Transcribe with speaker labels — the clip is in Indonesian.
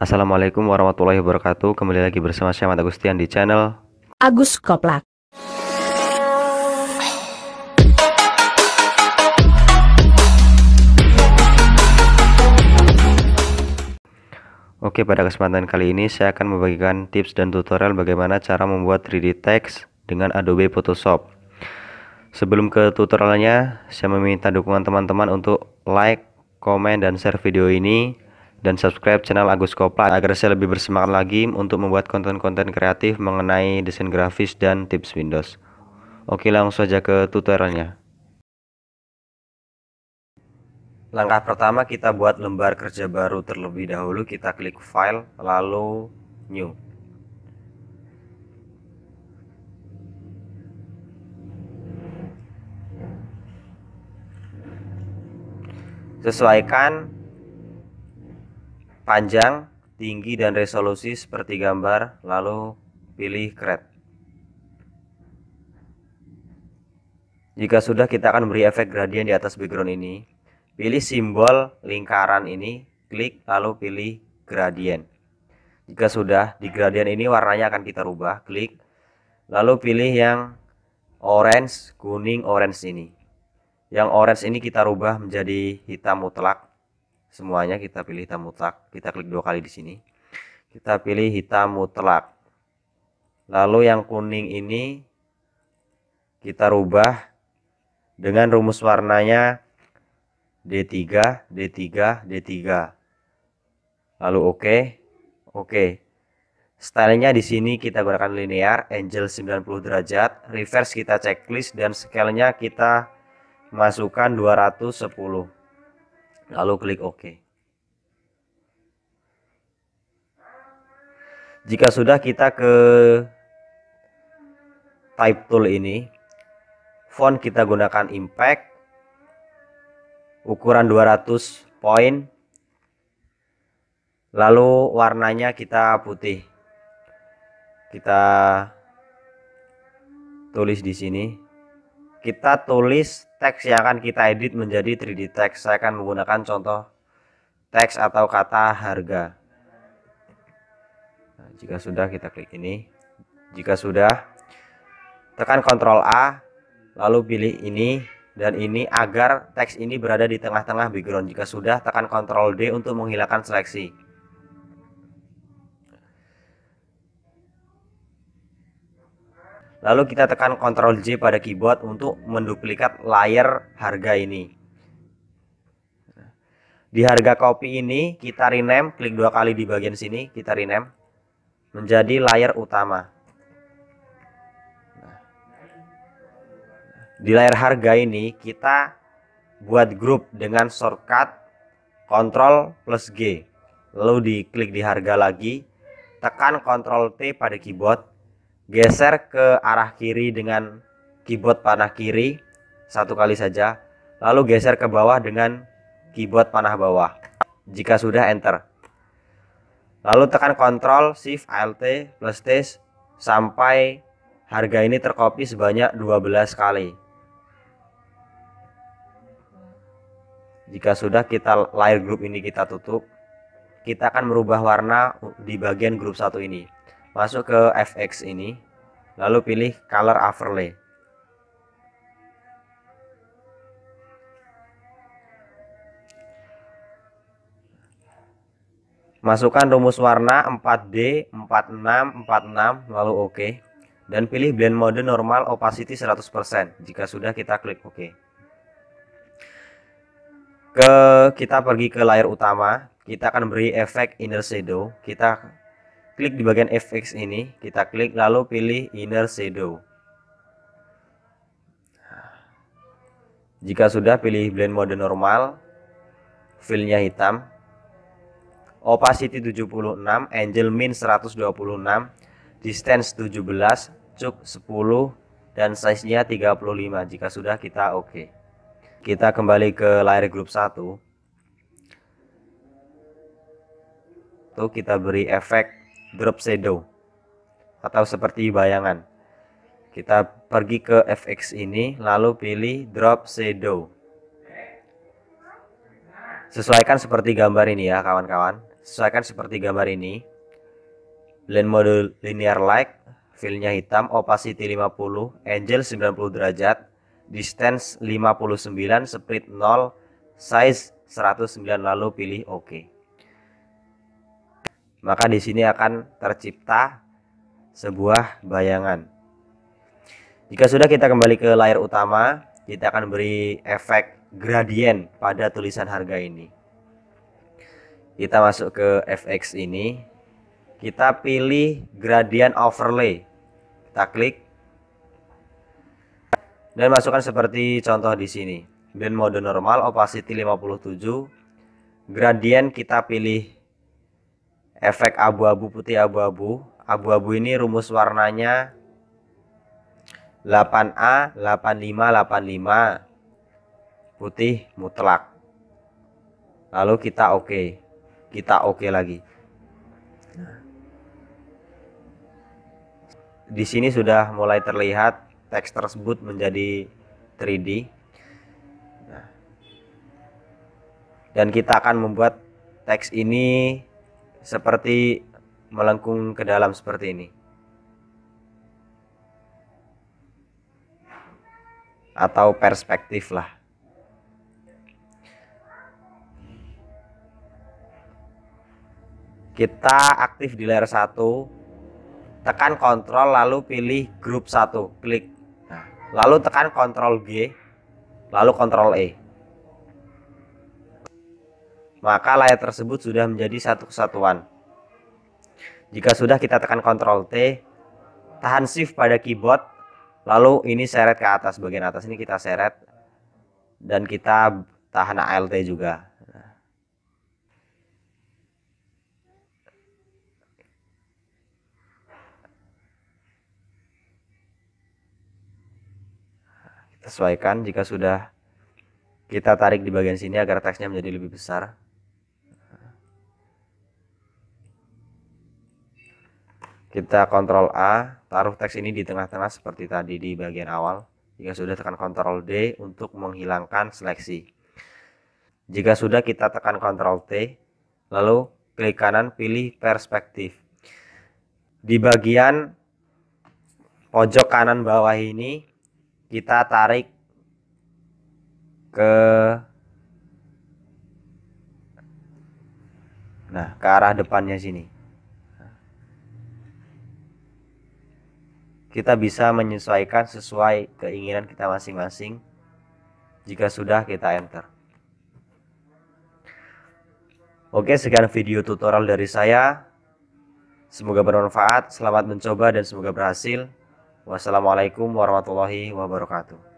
Speaker 1: Assalamualaikum warahmatullahi wabarakatuh. Kembali lagi bersama saya Agustian di channel Agus Koplak. Oke, pada kesempatan kali ini saya akan membagikan tips dan tutorial bagaimana cara membuat 3D text dengan Adobe Photoshop. Sebelum ke tutorialnya, saya meminta dukungan teman-teman untuk like, komen, dan share video ini dan subscribe channel Agus Kopla agar saya lebih bersemangat lagi untuk membuat konten-konten kreatif mengenai desain grafis dan tips Windows. Oke langsung saja ke tutorialnya. Langkah pertama kita buat lembar kerja baru terlebih dahulu kita klik file lalu new. Sesuaikan panjang, tinggi dan resolusi seperti gambar, lalu pilih Create. Jika sudah kita akan beri efek gradien di atas background ini. Pilih simbol lingkaran ini, klik lalu pilih gradien. Jika sudah, di gradien ini warnanya akan kita rubah, klik. Lalu pilih yang orange, kuning, orange ini. Yang orange ini kita rubah menjadi hitam mutlak semuanya kita pilih hitam mutlak kita klik dua kali di sini kita pilih hitam mutlak lalu yang kuning ini kita rubah dengan rumus warnanya D3 D3 D3 lalu oke okay, oke okay. Stylenya di sini kita gunakan linear, angle 90 derajat, reverse kita checklist dan scale-nya kita masukkan 210 lalu klik OK. Jika sudah kita ke type tool ini, font kita gunakan impact, ukuran 200 poin, lalu warnanya kita putih. Kita tulis di sini kita tulis teks yang akan kita edit menjadi 3D text. Saya akan menggunakan contoh teks atau kata harga. Nah, jika sudah kita klik ini. Jika sudah tekan Ctrl A lalu pilih ini dan ini agar teks ini berada di tengah-tengah background. Jika sudah tekan Ctrl D untuk menghilangkan seleksi. Lalu kita tekan Ctrl J pada keyboard untuk menduplikat layer harga ini. Di harga copy ini kita rename, klik dua kali di bagian sini, kita rename menjadi layer utama. Di layer harga ini kita buat grup dengan shortcut Ctrl plus G. Lalu diklik di harga lagi, tekan Ctrl T pada keyboard, geser ke arah kiri dengan keyboard panah kiri satu kali saja, lalu geser ke bawah dengan keyboard panah bawah. Jika sudah enter. Lalu tekan Ctrl Shift Alt plus T sampai harga ini terkopi sebanyak 12 kali. Jika sudah kita layer grup ini kita tutup, kita akan merubah warna di bagian grup satu ini masuk ke FX ini lalu pilih color overlay masukkan rumus warna 4D 46 46 lalu OK. dan pilih blend mode normal opacity 100% jika sudah kita klik OK. ke kita pergi ke layar utama kita akan beri efek inner shadow kita klik di bagian fx ini kita klik lalu pilih inner shadow jika sudah pilih blend mode normal fill-nya hitam opacity 76 angel min 126 distance 17 cuk 10 dan size nya 35 jika sudah kita oke okay. kita kembali ke layar grup 1 tuh kita beri efek drop shadow atau seperti bayangan. Kita pergi ke FX ini lalu pilih drop shadow. Sesuaikan seperti gambar ini ya kawan-kawan. Sesuaikan seperti gambar ini. Blend mode linear light, fillnya hitam, opacity 50, angle 90 derajat, distance 59, split 0, size 109 lalu pilih OK maka di sini akan tercipta sebuah bayangan. Jika sudah kita kembali ke layar utama, kita akan beri efek gradien pada tulisan harga ini. Kita masuk ke FX ini, kita pilih gradient overlay. Kita klik dan masukkan seperti contoh di sini. Blend mode normal, opacity 57, gradien kita pilih efek abu-abu putih abu-abu. Abu-abu ini rumus warnanya 8A 8585 putih mutlak. Lalu kita oke. Okay. Kita oke okay lagi. Di sini sudah mulai terlihat teks tersebut menjadi 3D. Nah. Dan kita akan membuat teks ini seperti melengkung ke dalam seperti ini. Atau perspektif lah. Kita aktif di layer satu, tekan kontrol lalu pilih grup satu, klik. Nah, lalu tekan kontrol G, lalu kontrol E maka layar tersebut sudah menjadi satu kesatuan. Jika sudah kita tekan Ctrl T, tahan shift pada keyboard, lalu ini seret ke atas, bagian atas ini kita seret, dan kita tahan ALT juga. Sesuaikan jika sudah kita tarik di bagian sini agar teksnya menjadi lebih besar. kita kontrol A taruh teks ini di tengah-tengah seperti tadi di bagian awal jika sudah tekan kontrol D untuk menghilangkan seleksi jika sudah kita tekan kontrol T lalu klik kanan pilih perspektif di bagian pojok kanan bawah ini kita tarik ke nah ke arah depannya sini kita bisa menyesuaikan sesuai keinginan kita masing-masing jika sudah kita enter. Oke, sekian video tutorial dari saya. Semoga bermanfaat, selamat mencoba dan semoga berhasil. Wassalamualaikum warahmatullahi wabarakatuh.